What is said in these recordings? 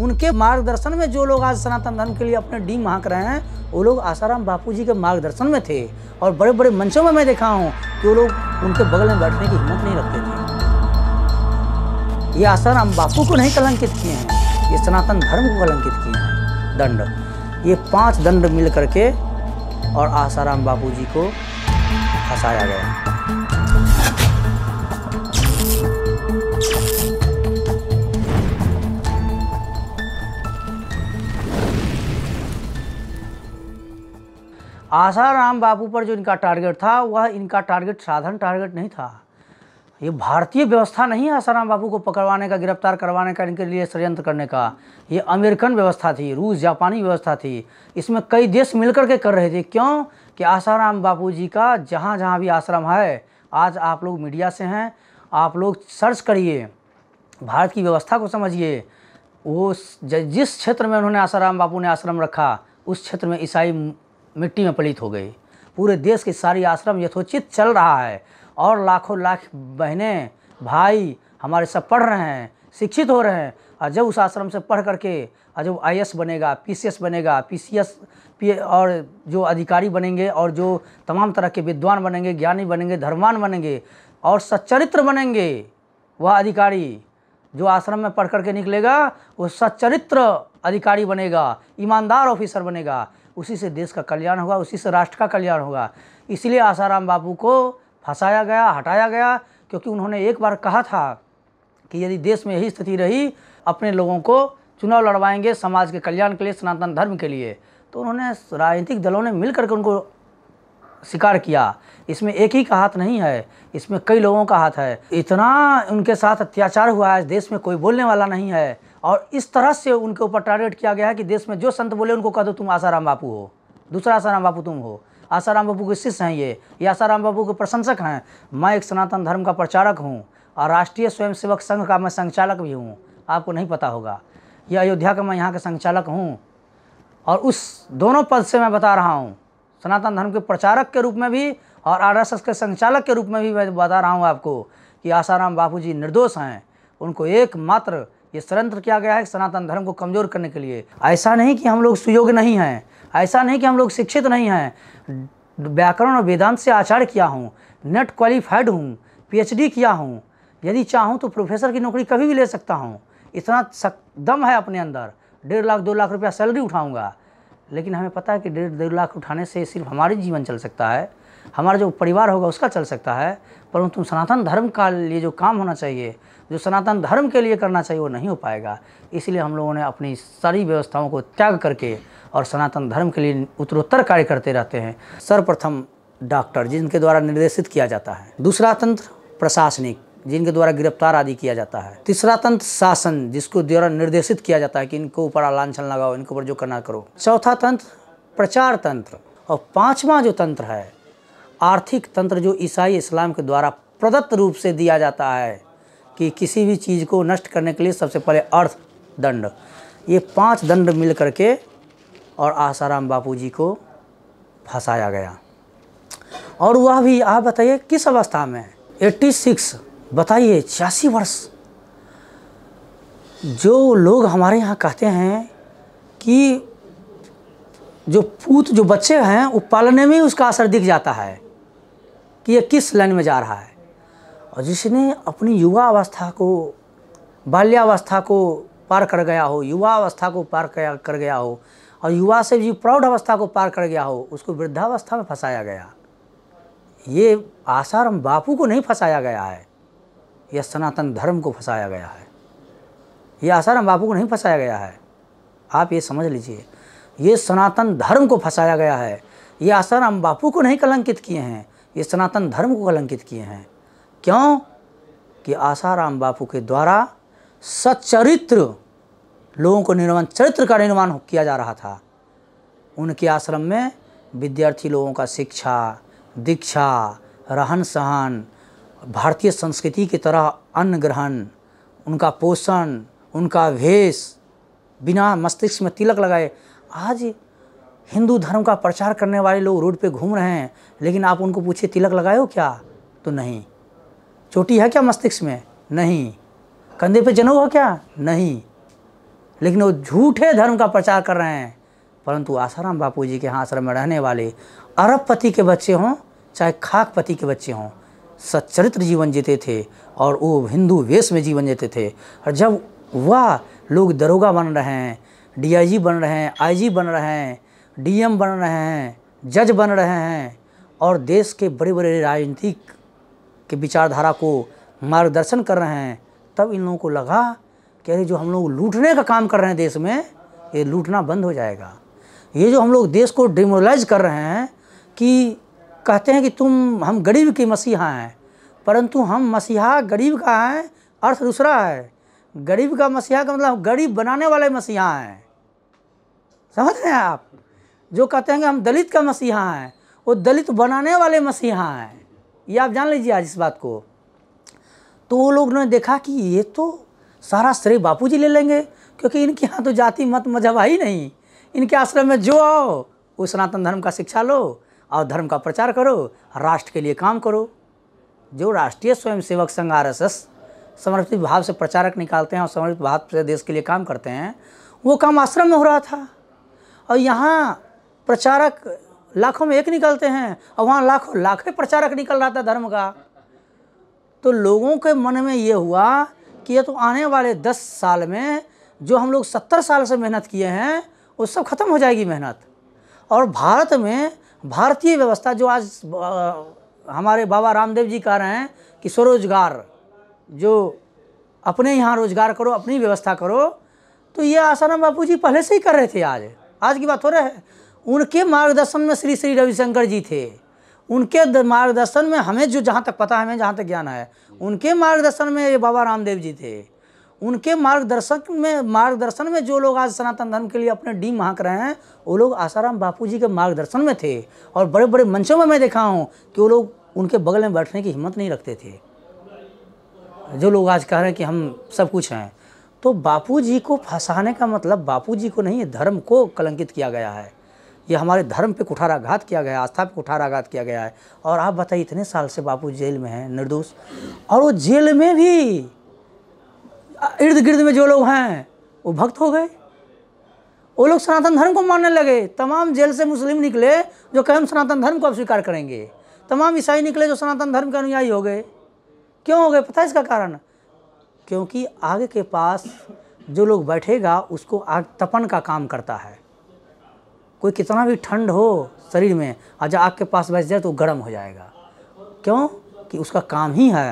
उनके मार्गदर्शन में जो लोग आज सनातन धर्म के लिए अपने डी महाक रहे हैं वो लोग आसाराम बापू के मार्गदर्शन में थे और बड़े बड़े मंचों में मैं देखा हूँ कि वो लोग उनके बगल में बैठने की हिम्मत नहीं रखते थे ये आसाराम बापू को नहीं कलंकित किए हैं ये सनातन धर्म को कलंकित किए हैं दंड ये पाँच दंड मिल करके और आसाराम बापू जी को फंसाया गया आसाराम बापू पर जो इनका टारगेट था वह इनका टारगेट साधारण टारगेट नहीं था ये भारतीय व्यवस्था नहीं है आसाराम बापू को पकड़वाने का गिरफ्तार करवाने का इनके लिए षडयंत्र करने का ये अमेरिकन व्यवस्था थी रूस जापानी व्यवस्था थी इसमें कई देश मिलकर के कर रहे थे क्यों कि आसाराम बापू जी का जहाँ जहाँ भी आश्रम है आज आप लोग मीडिया से हैं आप लोग सर्च करिए भारत की व्यवस्था को समझिए वो जिस क्षेत्र में उन्होंने आसाराम बापू ने आश्रम रखा उस क्षेत्र में ईसाई मिट्टी में पलित हो गई पूरे देश के सारी आश्रम यथोचित चल रहा है और लाखों लाख बहनें भाई हमारे सब पढ़ रहे हैं शिक्षित हो रहे हैं और जब उस आश्रम से पढ़ करके और जब आई बनेगा पी बनेगा पी पी और जो अधिकारी बनेंगे और जो तमाम तरह के विद्वान बनेंगे ज्ञानी बनेंगे धर्मान बनेंगे और सच्चरित्र बनेंगे वह अधिकारी जो आश्रम में पढ़ करके निकलेगा वो सच्चरित्र अधिकारी बनेगा ईमानदार ऑफिसर बनेगा उसी से देश का कल्याण होगा उसी से राष्ट्र का कल्याण होगा इसलिए आसाराम बाबू को फंसाया गया हटाया गया क्योंकि उन्होंने एक बार कहा था कि यदि देश में यही स्थिति रही अपने लोगों को चुनाव लड़वाएंगे समाज के कल्याण के लिए सनातन धर्म के लिए तो उन्होंने राजनीतिक दलों ने मिल करके उनको शिकार किया इसमें एक ही का हाथ नहीं है इसमें कई लोगों का हाथ है इतना उनके साथ अत्याचार हुआ है देश में कोई बोलने वाला नहीं है और इस तरह से उनके ऊपर टारगेट किया गया है कि देश में जो संत बोले उनको कह दो तुम आसाराम बापू हो दूसरा आसाराम बापू तुम हो आसाराम बापू के शिष्य हैं ये ये आसाराम बापू के प्रशंसक हैं मैं एक सनातन धर्म का प्रचारक हूँ और राष्ट्रीय स्वयंसेवक संघ का मैं संचालक भी हूँ आपको नहीं पता होगा यह अयोध्या का मैं यहाँ का संचालक हूँ और उस दोनों पद से मैं बता रहा हूँ सनातन धर्म के प्रचारक के रूप में भी और एस के संचालक के रूप में भी मैं बता रहा हूँ आपको कि आसाराम बापू जी निर्दोष हैं उनको एकमात्र ये षडयंत्र किया गया है सनातन धर्म को कमज़ोर करने के लिए ऐसा नहीं कि हम लोग सुयोग्य नहीं हैं ऐसा नहीं कि हम लोग शिक्षित नहीं हैं व्याकरण और वेदांत से आचार्य किया हूँ नेट क्वालिफाइड हूँ पी किया हूँ यदि चाहूँ तो प्रोफेसर की नौकरी कभी भी ले सकता हूँ इतना दम है अपने अंदर डेढ़ लाख दो लाख रुपया सैलरी उठाऊँगा लेकिन हमें पता है कि डेढ़ दो लाख उठाने से सिर्फ हमारी जीवन चल सकता है हमारा जो परिवार होगा उसका चल सकता है परंतु सनातन धर्म का लिए जो काम होना चाहिए जो सनातन धर्म के लिए करना चाहिए वो नहीं हो पाएगा इसलिए हम लोगों ने अपनी सारी व्यवस्थाओं को त्याग करके और सनातन धर्म के लिए उत्तरोत्तर कार्य करते रहते हैं सर्वप्रथम डॉक्टर जिनके द्वारा निर्देशित किया जाता है दूसरा तंत्र प्रशासनिक जिनके द्वारा गिरफ्तार आदि किया जाता है तीसरा तंत्र शासन जिसको द्वारा निर्देशित किया जाता है कि इनको ऊपर लाछन लगाओ इनके ऊपर जो करना करो चौथा तंत्र प्रचार तंत्र और पांचवा जो तंत्र है आर्थिक तंत्र जो ईसाई इस्लाम के द्वारा प्रदत्त रूप से दिया जाता है कि किसी भी चीज़ को नष्ट करने के लिए सबसे पहले अर्थ दंड ये पांच दंड मिल करके और आसाराम जी को फंसाया गया और वह भी आप बताइए किस अवस्था में 86 बताइए छियासी वर्ष जो लोग हमारे यहाँ कहते हैं कि जो पूत जो बच्चे हैं वो पालने में ही उसका असर दिख जाता है कि यह किस लाइन में जा रहा है और जिसने अपनी युवा अवस्था को बाल्यावस्था को पार कर गया हो युवा अवस्था को पार कर गया हो और युवा से भी प्राउड अवस्था को पार कर गया हो उसको वृद्धावस्था में फंसाया गया ये आसाराम बापू को नहीं फंसाया गया है यह सनातन धर्म को फंसाया गया है ये आसाराम बापू को नहीं फंसाया गया है आप ये समझ लीजिए ये सनातन धर्म को फंसाया गया है ये आसाराम बापू को नहीं कलंकित किए हैं ये सनातन धर्म को कलंकित किए हैं क्यों कि आसाराम बापू के द्वारा सच्चरित्र लोगों को निर्माण चरित्र का निर्माण किया जा रहा था उनके आश्रम में विद्यार्थी लोगों का शिक्षा दीक्षा रहन सहन भारतीय संस्कृति की तरह अन्न ग्रहण उनका पोषण उनका वेश बिना मस्तिष्क में तिलक लगाए आज हिंदू धर्म का प्रचार करने वाले लोग रोड पे घूम रहे हैं लेकिन आप उनको पूछे तिलक लगाए हो क्या तो नहीं चोटी है क्या मस्तिष्क में नहीं कंधे पे जनऊ हो क्या नहीं लेकिन वो झूठे धर्म का प्रचार कर रहे हैं परंतु आसाराम बापू जी के यहाँ आश्रम में रहने वाले अरबपति के बच्चे हों चाहे खाक पति के बच्चे हों सच्चरित्र जीवन जीते थे और वो हिंदू वेश में जीवन जीते थे और जब वह लोग दरोगा बन रहे हैं डीआईजी बन रहे हैं आईजी बन रहे हैं डीएम बन रहे हैं जज बन रहे हैं और देश के बड़े बड़े राजनीतिक के विचारधारा को मार्गदर्शन कर रहे हैं तब इन लोगों को लगा कि अरे जो हम लोग लूटने का काम कर रहे हैं देश में ये लूटना बंद हो जाएगा ये जो हम लोग देश को डिमोलाइज कर रहे हैं कि कहते हैं कि तुम हम गरीब के मसीहा हैं परंतु हम मसीहा गरीब का हैं अर्थ दूसरा है गरीब का मसीहा का मतलब गरीब बनाने वाले मसीहा हैं समझ रहे हैं आप जो कहते हैं कि हम दलित का मसीहा हैं वो दलित बनाने वाले मसीहा हैं ये आप जान लीजिए आज इस बात को तो वो लोग ने देखा कि ये तो सारा श्रेय बापू जी ले लेंगे क्योंकि इनके यहाँ तो जाति मत मजहब ही नहीं इनके आश्रम में जो आओ वो सनातन धर्म का शिक्षा लो और धर्म का प्रचार करो राष्ट्र के लिए काम करो जो राष्ट्रीय स्वयंसेवक संघ आर एस एस समर्पित भाव से प्रचारक निकालते हैं और समर्पित भाव से देश के लिए काम करते हैं वो काम आश्रम में हो रहा था और यहाँ प्रचारक लाखों में एक निकलते हैं और वहाँ लाखों लाखों प्रचारक निकल रहा था धर्म का तो लोगों के मन में ये हुआ कि ये तो आने वाले दस साल में जो हम लोग सत्तर साल से मेहनत किए हैं वो सब खत्म हो जाएगी मेहनत और भारत में भारतीय व्यवस्था जो आज हमारे बाबा रामदेव जी कह रहे हैं कि स्वरोजगार जो अपने यहाँ रोजगार करो अपनी व्यवस्था करो तो ये आसाराम बापू जी पहले से ही कर रहे थे आज आज की बात हो रहा है उनके मार्गदर्शन में श्री श्री रविशंकर जी थे उनके मार्गदर्शन में हमें जो जहाँ तक पता है हमें जहाँ तक ज्ञान है उनके मार्गदर्शन में ये बाबा रामदेव जी थे उनके मार्गदर्शन में मार्गदर्शन में जो लोग आज सनातन धर्म के लिए अपने डीम महाक रहे हैं वो लोग आसाराम बापू जी के मार्गदर्शन में थे और बड़े बड़े मंचों में मैं देखा हूँ कि वो लोग उनके बगल में बैठने की हिम्मत नहीं रखते थे जो लोग आज कह रहे हैं कि हम सब कुछ हैं तो बापू जी को फंसाने का मतलब बापू जी को नहीं धर्म को कलंकित किया गया है ये हमारे धर्म पे कुठाराघात किया गया आस्था पे कुठाराघात किया गया है और आप बताइए इतने साल से बापू जेल में हैं निर्दोष और वो जेल में भी इर्द गिर्द में जो लोग हैं वो भक्त हो गए वो लोग सनातन धर्म को मानने लगे तमाम जेल से मुस्लिम निकले जो कह सनातन धर्म को स्वीकार करेंगे तमाम ईसाई निकले जो सनातन धर्म के अनुयायी हो गए क्यों हो गए पता है इसका कारण क्योंकि आग के पास जो लोग बैठेगा उसको आग तपन का काम करता है कोई कितना भी ठंड हो शरीर में आज आग के पास बैठ जाए तो गर्म हो जाएगा क्यों कि उसका काम ही है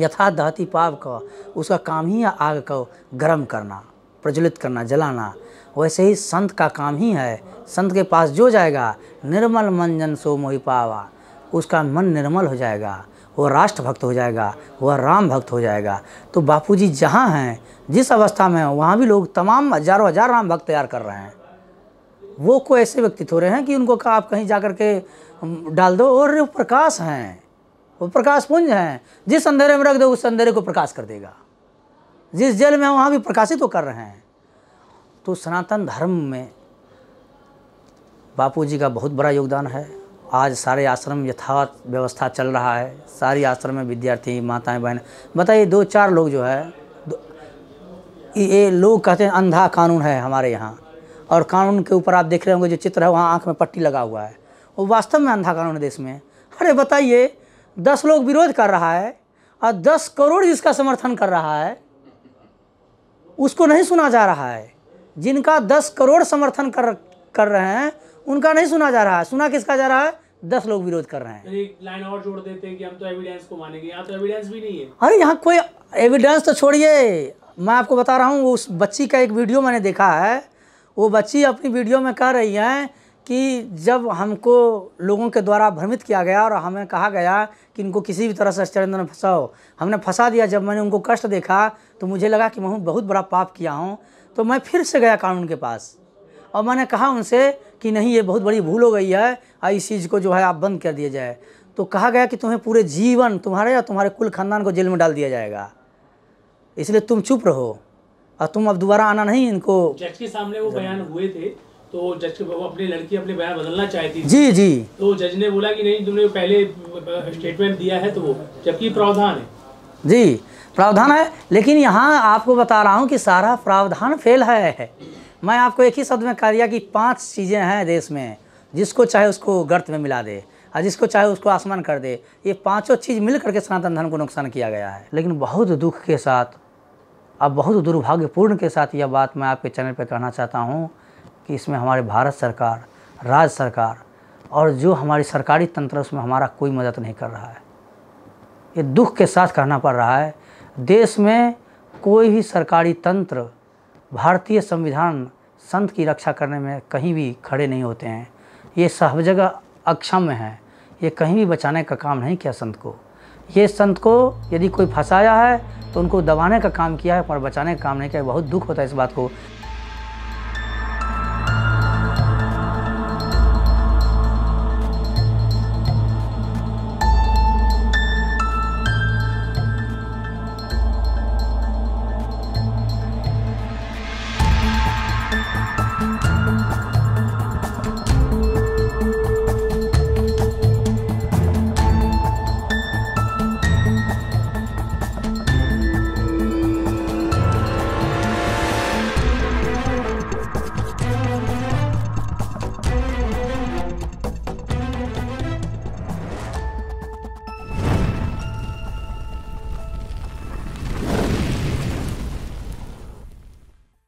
यथा दहती पाप का उसका काम ही है आग को गर्म करना प्रज्वलित करना जलाना वैसे ही संत का काम ही है संत के पास जो जाएगा निर्मल मन जन सो मोहि पावा उसका मन निर्मल हो जाएगा वह राष्ट्र भक्त हो जाएगा वह राम भक्त हो जाएगा तो बापूजी जहाँ हैं जिस अवस्था में हैं वहाँ भी लोग तमाम हजारों हजार राम भक्त तैयार कर रहे हैं वो को ऐसे व्यक्तित्व हो रहे हैं कि उनको कहा आप कहीं जा कर के डाल दो और वो प्रकाश हैं वो प्रकाश पुंज हैं जिस अंधेरे में रख दो उस अंधेरे को प्रकाश कर देगा जिस जल में वहाँ भी प्रकाशित तो कर रहे हैं तो सनातन धर्म में बापू जी का बहुत बड़ा योगदान है आज सारे आश्रम यथावत व्यवस्था चल रहा है सारे आश्रम में विद्यार्थी माताएं बहन बताइए दो चार लोग जो है ये लोग कहते हैं अंधा कानून है हमारे यहाँ और कानून के ऊपर आप देख रहे होंगे जो चित्र है वहाँ आँख में पट्टी लगा हुआ है वो वास्तव में अंधा कानून देश में अरे बताइए दस लोग विरोध कर रहा है और दस करोड़ जिसका समर्थन कर रहा है उसको नहीं सुना जा रहा है जिनका दस करोड़ समर्थन कर कर रहे हैं उनका नहीं सुना जा रहा है सुना किसका जा रहा है दस लोग विरोध कर रहे हैं लाइन और जोड़ देते हैं कि हम तो एविडेंस को मानेंगे यहाँ तो एविडेंस भी नहीं है अरे यहाँ कोई एविडेंस तो छोड़िए मैं आपको बता रहा हूँ उस बच्ची का एक वीडियो मैंने देखा है वो बच्ची अपनी वीडियो में कह रही हैं कि जब हमको लोगों के द्वारा भ्रमित किया गया और हमें कहा गया कि इनको किसी भी तरह से षडयंत्र में फंसाओ हमने फंसा दिया जब मैंने उनको कष्ट देखा तो मुझे लगा कि मैं बहुत बड़ा पाप किया हूँ तो मैं फिर से गया कानून के पास और मैंने कहा उनसे कि नहीं ये बहुत बड़ी भूल हो गई है और इस चीज़ को जो है आप बंद कर दिया जाए तो कहा गया कि तुम्हें पूरे जीवन तुम्हारे या तुम्हारे कुल खानदान को जेल में डाल दिया जाएगा इसलिए तुम चुप रहो और तुम अब दोबारा आना नहीं इनको जज के सामने वो बयान हुए थे तो जज के अपनी लड़की अपने बयान बदलना चाहती थी जी जी तो जज ने बोला कि नहीं तुमने पहले स्टेटमेंट दिया है तो वो जबकि प्रावधान है जी प्रावधान है लेकिन यहाँ आपको बता रहा हूँ कि सारा प्रावधान फेल है, है मैं आपको एक ही शब्द में कह दिया कि पांच चीज़ें हैं देश में जिसको चाहे उसको गर्त में मिला दे और जिसको चाहे उसको आसमान कर दे ये पांचों चीज़ मिल करके सनातन धर्म को नुकसान किया गया है लेकिन बहुत दुख के साथ अब बहुत दुर्भाग्यपूर्ण के साथ यह बात मैं आपके चैनल पर कहना चाहता हूँ कि इसमें हमारे भारत सरकार राज्य सरकार और जो हमारी सरकारी तंत्र उसमें हमारा कोई मदद नहीं कर रहा है ये दुख के साथ कहना पड़ रहा है देश में कोई भी सरकारी तंत्र भारतीय संविधान संत की रक्षा करने में कहीं भी खड़े नहीं होते हैं ये सब जगह अक्षम है ये कहीं भी बचाने का काम नहीं किया संत को ये संत को यदि कोई फंसाया है तो उनको दबाने का काम किया है पर बचाने का काम नहीं किया बहुत दुख होता है इस बात को